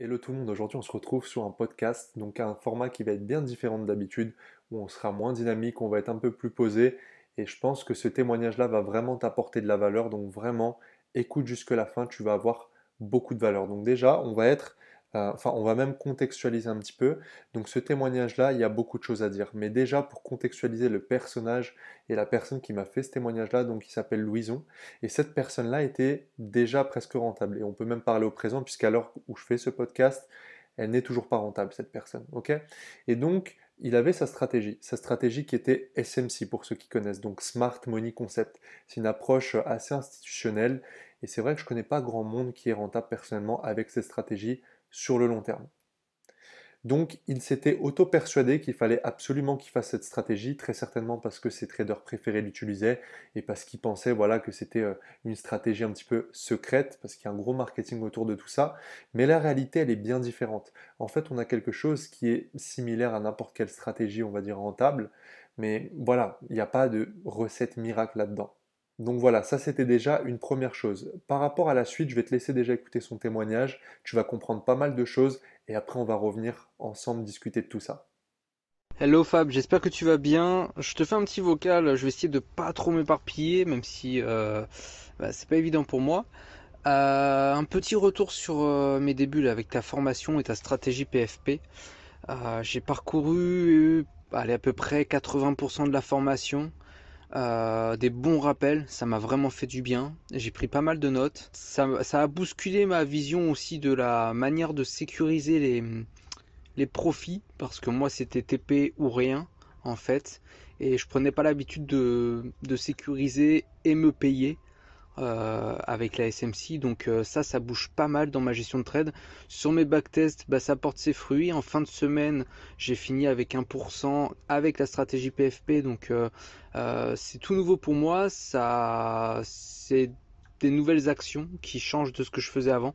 Hello tout le monde, aujourd'hui on se retrouve sur un podcast, donc un format qui va être bien différent de d'habitude, où on sera moins dynamique, on va être un peu plus posé, et je pense que ce témoignage-là va vraiment t'apporter de la valeur, donc vraiment écoute jusque la fin, tu vas avoir beaucoup de valeur. Donc déjà, on va être euh, enfin, on va même contextualiser un petit peu. Donc, ce témoignage-là, il y a beaucoup de choses à dire. Mais déjà, pour contextualiser le personnage et la personne qui m'a fait ce témoignage-là, donc qui s'appelle Louison, et cette personne-là était déjà presque rentable. Et on peut même parler au présent, puisqu'à l'heure où je fais ce podcast, elle n'est toujours pas rentable, cette personne. et donc, il avait sa stratégie, sa stratégie qui était SMC pour ceux qui connaissent, donc Smart Money Concept. C'est une approche assez institutionnelle et c'est vrai que je ne connais pas grand monde qui est rentable personnellement avec cette stratégie sur le long terme. Donc, il s'était auto-persuadé qu'il fallait absolument qu'il fasse cette stratégie, très certainement parce que ses traders préférés l'utilisaient et parce qu'il pensait voilà, que c'était euh, une stratégie un petit peu secrète, parce qu'il y a un gros marketing autour de tout ça. Mais la réalité, elle est bien différente. En fait, on a quelque chose qui est similaire à n'importe quelle stratégie, on va dire rentable, mais voilà, il n'y a pas de recette miracle là-dedans. Donc voilà, ça c'était déjà une première chose. Par rapport à la suite, je vais te laisser déjà écouter son témoignage, tu vas comprendre pas mal de choses et après on va revenir ensemble discuter de tout ça. Hello Fab, j'espère que tu vas bien. Je te fais un petit vocal, je vais essayer de pas trop m'éparpiller, même si ce euh, n'est bah, c'est pas évident pour moi. Euh, un petit retour sur euh, mes débuts avec ta formation et ta stratégie PFP. j'ai parcouru à peu près 80% de la formation. Euh, des bons rappels, ça m'a vraiment fait du bien. J'ai pris pas mal de notes. Ça, a bousculé ma vision aussi de la manière de sécuriser les, les profits, parce que moi c'était TP ou rien en fait, et je prenais pas l'habitude de sécuriser et me payer. Euh, avec la SMC. Donc euh, ça, ça bouge pas mal dans ma gestion de trade. Sur mes backtests, bah, ça porte ses fruits. En fin de semaine, j'ai fini avec 1% avec la stratégie PFP. Donc euh, c'est tout nouveau pour moi. Ça, c'est des nouvelles actions qui changent de ce que je faisais avant.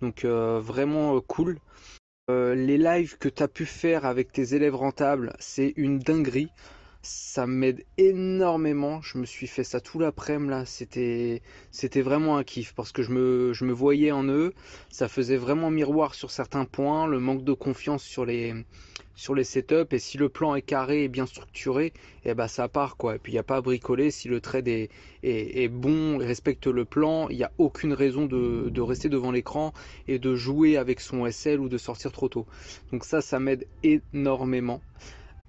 Donc vraiment cool. les lives que tu as pu faire avec tes élèves rentables, c'est une dinguerie ça m'aide énormément. Je me suis fait ça tout l'après-midi là. C'était, c'était vraiment un kiff parce que je me, voyais en eux. Ça faisait vraiment miroir sur certains points, le manque de confiance sur les, sur les setups. Et si le plan est carré et bien structuré, et eh ben ça part quoi. Et puis il n'y a pas à bricoler. Si le trade est, est, bon, respecte le plan, il n'y a aucune raison de, de rester devant l'écran et de jouer avec son SL ou de sortir trop tôt. Donc ça, ça m'aide énormément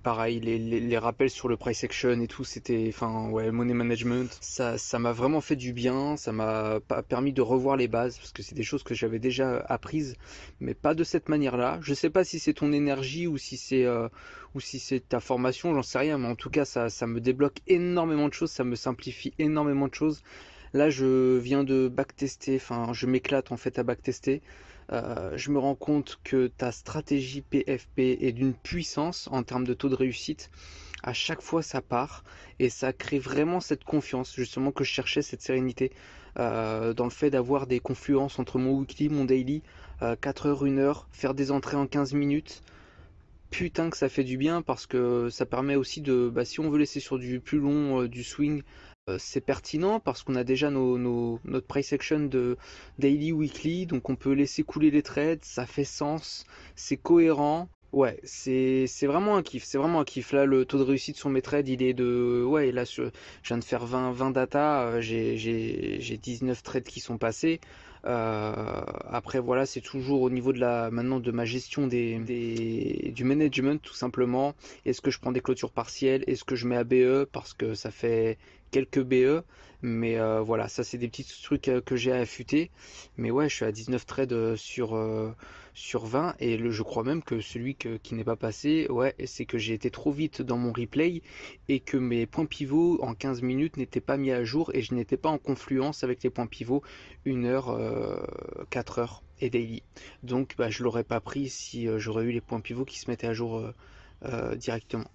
pareil, les, les, les, rappels sur le price action et tout, c'était, enfin, ouais, money management, ça, ça m'a vraiment fait du bien, ça m'a permis de revoir les bases, parce que c'est des choses que j'avais déjà apprises, mais pas de cette manière-là. Je sais pas si c'est ton énergie ou si c'est, euh, ou si c'est ta formation, j'en sais rien, mais en tout cas, ça, ça me débloque énormément de choses, ça me simplifie énormément de choses. Là, je viens de backtester, enfin, je m'éclate en fait à backtester. Euh, je me rends compte que ta stratégie PFP est d'une puissance en termes de taux de réussite. À chaque fois, ça part et ça crée vraiment cette confiance, justement, que je cherchais cette sérénité euh, dans le fait d'avoir des confluences entre mon weekly, mon daily, 4 euh, heures, 1 heure, faire des entrées en 15 minutes. Putain que ça fait du bien parce que ça permet aussi de, bah, si on veut laisser sur du plus long, du swing euh, c'est pertinent parce qu'on a déjà notre price action de daily, weekly, donc on peut laisser couler les trades, ça fait sens, c'est cohérent, Ouais, c'est c'est vraiment un kiff, c'est vraiment un kiff. Là, le taux de réussite sur mes trades, il est de... Ouais, là, je, viens de faire 20, 20 data, euh, j'ai j'ai- j'ai 19 trades qui sont passés. Euh, après, voilà, c'est toujours au niveau de la, maintenant, de ma gestion des, des- du management, tout simplement. Est-ce que je prends des clôtures partielles? Est-ce que je mets à BE parce que ça fait quelques BE? Mais euh, voilà, ça c'est des petits trucs euh, que j'ai à affûter. Mais ouais, je suis à 19 trades euh, sur, sur 20. Et le, je crois même que celui qui n'est pas passé, ouais, c'est que j'ai été trop vite dans mon replay et que mes points pivots en 15 minutes n'étaient pas mis à jour et je n'étais pas en confluence avec les points pivots 1 heure, 4 heures et daily. Donc je bah, je l'aurais pas pris si j'aurais eu les points pivots qui se mettaient à jour euh, directement.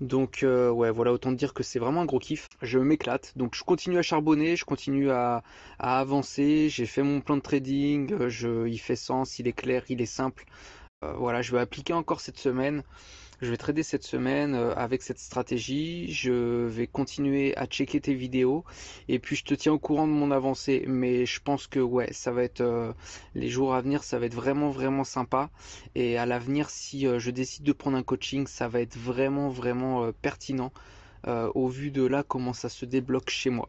Donc euh, ouais, voilà, autant dire que c'est vraiment un gros kiff. Je m'éclate. Donc je continue à charbonner, je continue à, avancer. J'ai fait mon plan de trading. Euh, je, il fait sens, il est clair, il est simple. voilà, je vais appliquer encore cette semaine je vais trader cette semaine euh, avec cette stratégie, je vais continuer à checker tes vidéos et puis je te tiens au courant de mon avancée. Mais je pense que ouais, ça va être euh, les jours à venir, ça va être vraiment vraiment sympa. Et à l'avenir, si euh, je décide de prendre un coaching, ça va être vraiment vraiment pertinent au vu de là comment ça se débloque chez moi.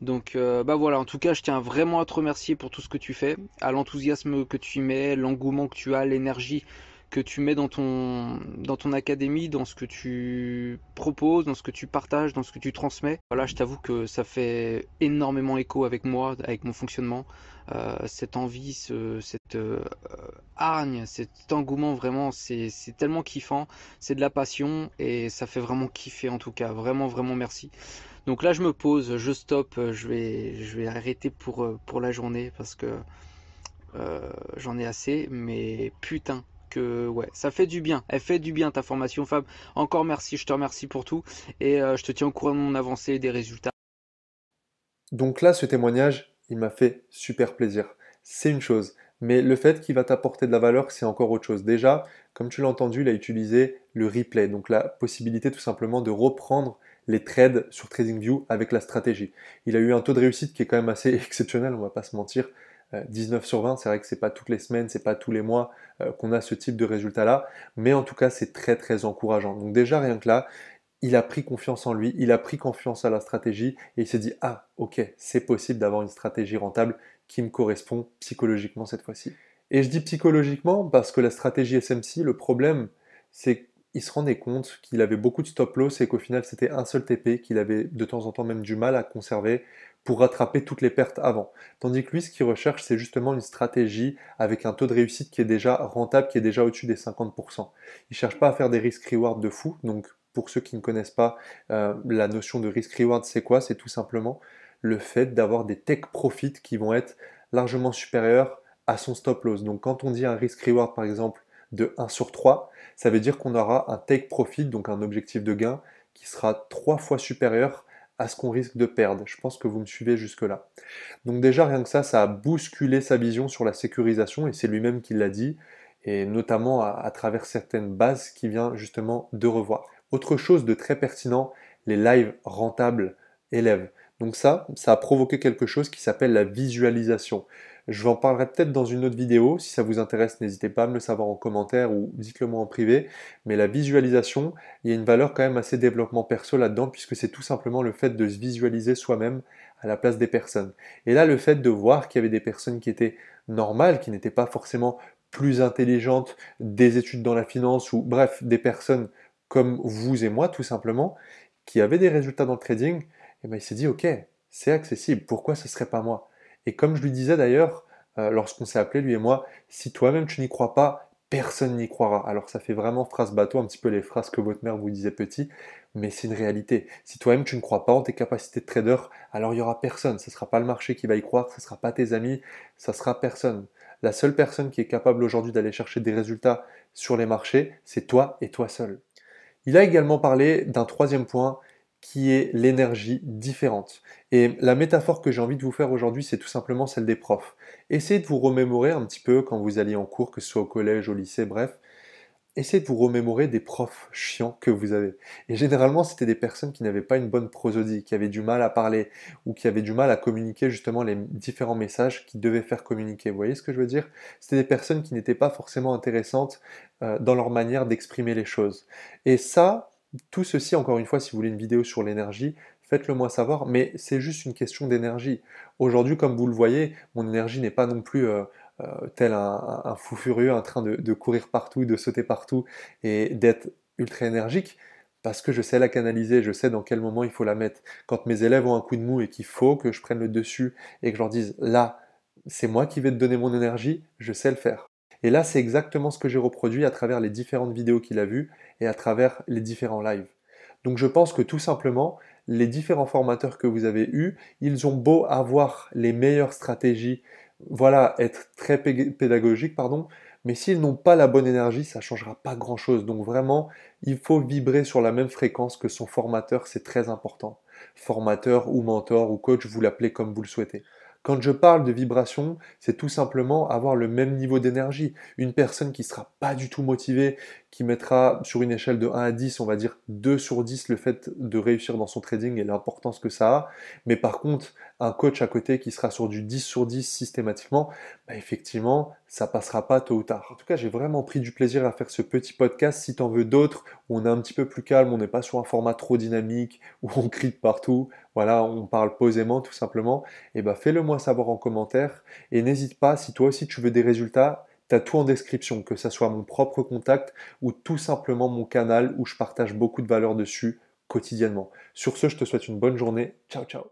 Donc bah voilà, en tout cas, je tiens vraiment à te remercier pour tout ce que tu fais, à l'enthousiasme que tu y mets, l'engouement que tu as, l'énergie que tu mets dans ton, dans ton académie, dans ce que tu proposes, dans ce que tu partages, dans ce que tu transmets. Voilà, je t'avoue que ça fait énormément écho avec moi, avec mon fonctionnement, euh, cette envie, cette euh, hargne, cet engouement, vraiment, c'est tellement kiffant, c'est de la passion et ça fait vraiment kiffer en tout cas. Vraiment, vraiment merci. Donc là, je me pose, je stoppe, je vais, je vais arrêter pour, euh, pour la journée parce que j'en ai assez, mais putain, que ouais, ça fait du bien. Elle fait du bien ta formation, Fab. Encore merci, je te remercie pour tout et euh, je te tiens au courant de mon avancée et des résultats. Donc là, ce témoignage, il m'a fait super plaisir. C'est une chose, mais le fait qu'il va t'apporter de la valeur, c'est encore autre chose. Déjà, comme tu l'as entendu, il a utilisé le replay, donc la possibilité tout simplement de reprendre les trades sur TradingView avec la stratégie. Il a eu un taux de réussite qui est quand même assez exceptionnel, on ne va pas se mentir. 19 euh, sur 20, c'est vrai que c'est pas toutes les semaines, c'est pas tous les mois euh, qu'on a ce type de résultat-là, mais en tout cas c'est très très encourageant. Donc déjà rien que là, il a pris confiance en lui, il a pris confiance à la stratégie et il s'est dit ah ok c'est possible d'avoir une stratégie rentable qui me correspond psychologiquement cette fois-ci. Et je dis psychologiquement parce que la stratégie SMC, le problème c'est il se rendait compte qu'il avait beaucoup de stop loss et qu'au final c'était un seul TP qu'il avait de temps en temps même du mal à conserver pour rattraper toutes les pertes avant. Tandis que lui, ce qu'il recherche, c'est justement une stratégie avec un taux de réussite qui est déjà rentable, qui est déjà au-dessus des 50%. Il cherche pas à faire des risques reward de fou. Donc, pour ceux qui ne connaissent pas euh, la notion de risk-reward, c'est quoi C'est tout simplement le fait d'avoir des tech profits qui vont être largement supérieurs à son stop loss. Donc, quand on dit un risk-reward, par exemple, de 1 sur 3, ça veut dire qu'on aura un take profit, donc un objectif de gain, qui sera trois fois supérieur à ce qu'on risque de perdre. Je pense que vous me suivez jusque-là. Donc déjà, rien que ça, ça a bousculé sa vision sur la sécurisation, et c'est lui-même qui l'a dit, et notamment à, travers certaines bases qu'il vient justement de revoir. Autre chose de très pertinent, les lives rentables élèves. Donc ça, ça a provoqué quelque chose qui s'appelle la visualisation. Je vous en parlerai peut-être dans une autre vidéo. Si ça vous intéresse, n'hésitez pas à me le savoir en commentaire ou dites-le moi en privé. Mais la visualisation, il y a une valeur quand même assez développement perso là-dedans puisque c'est tout simplement le fait de se visualiser soi-même à la place des personnes. Et là, le fait de voir qu'il y avait des personnes qui étaient normales, qui n'étaient pas forcément plus intelligentes, des études dans la finance ou bref, des personnes comme vous et moi tout simplement, qui avaient des résultats dans le trading, et eh bien il s'est dit ok, c'est accessible, pourquoi ce serait pas moi et comme je lui disais d'ailleurs, euh, lorsqu'on s'est appelé, lui et moi, si toi-même tu n'y crois pas, personne n'y croira. Alors ça fait vraiment phrase bateau, un petit peu les phrases que votre mère vous disait petit, mais c'est une réalité. Si toi-même tu ne crois pas en tes capacités de trader, alors il n'y aura personne. Ce ne sera pas le marché qui va y croire, ce ne sera pas tes amis, ça sera personne. La seule personne qui est capable aujourd'hui d'aller chercher des résultats sur les marchés, c'est toi et toi seul. Il a également parlé d'un troisième point qui est l'énergie différente. Et la métaphore que j'ai envie de vous faire aujourd'hui, c'est tout simplement celle des profs. Essayez de vous remémorer un petit peu quand vous alliez en cours, que ce soit au collège, au lycée, bref. Essayez de vous remémorer des profs chiants que vous avez. Et généralement, c'était des personnes qui n'avaient pas une bonne prosodie, qui avaient du mal à parler ou qui avaient du mal à communiquer justement les différents messages qu'ils devaient faire communiquer. Vous voyez ce que je veux dire C'était des personnes qui n'étaient pas forcément intéressantes euh, dans leur manière d'exprimer les choses. Et ça, tout ceci, encore une fois, si vous voulez une vidéo sur l'énergie, faites-le moi savoir, mais c'est juste une question d'énergie. Aujourd'hui, comme vous le voyez, mon énergie n'est pas non plus telle euh, euh, tel un, fou furieux en train de, courir partout, de sauter partout et d'être ultra énergique parce que je sais la canaliser, je sais dans quel moment il faut la mettre. Quand mes élèves ont un coup de mou et qu'il faut que je prenne le dessus et que je leur dise là, c'est moi qui vais te donner mon énergie, je sais le faire. Et là, c'est exactement ce que j'ai reproduit à travers les différentes vidéos qu'il a vues et à travers les différents lives. Donc je pense que tout simplement, les différents formateurs que vous avez eus, ils ont beau avoir les meilleures stratégies, voilà, être très pédagogiques, pardon, mais s'ils n'ont pas la bonne énergie, ça ne changera pas grand-chose. Donc vraiment, il faut vibrer sur la même fréquence que son formateur, c'est très important. Formateur ou mentor ou coach, vous l'appelez comme vous le souhaitez. Quand je parle de vibration, c'est tout simplement avoir le même niveau d'énergie. Une personne qui ne sera pas du tout motivée, qui mettra sur une échelle de 1 à 10, on va dire 2 sur 10 le fait de réussir dans son trading et l'importance que ça a. Mais par contre, un coach à côté qui sera sur du 10 sur 10 systématiquement, bah, effectivement, ça passera pas tôt ou tard. En tout cas, j'ai vraiment pris du plaisir à faire ce petit podcast. Si tu en veux d'autres, on est un petit peu plus calme, on n'est pas sur un format trop dynamique, où on crie partout, voilà, on parle posément tout simplement, et eh ben, fais-le moi savoir en commentaire. Et n'hésite pas, si toi aussi tu veux des résultats, tu tout en description, que ce soit mon propre contact ou tout simplement mon canal où je partage beaucoup de valeurs dessus quotidiennement. Sur ce, je te souhaite une bonne journée. Ciao, ciao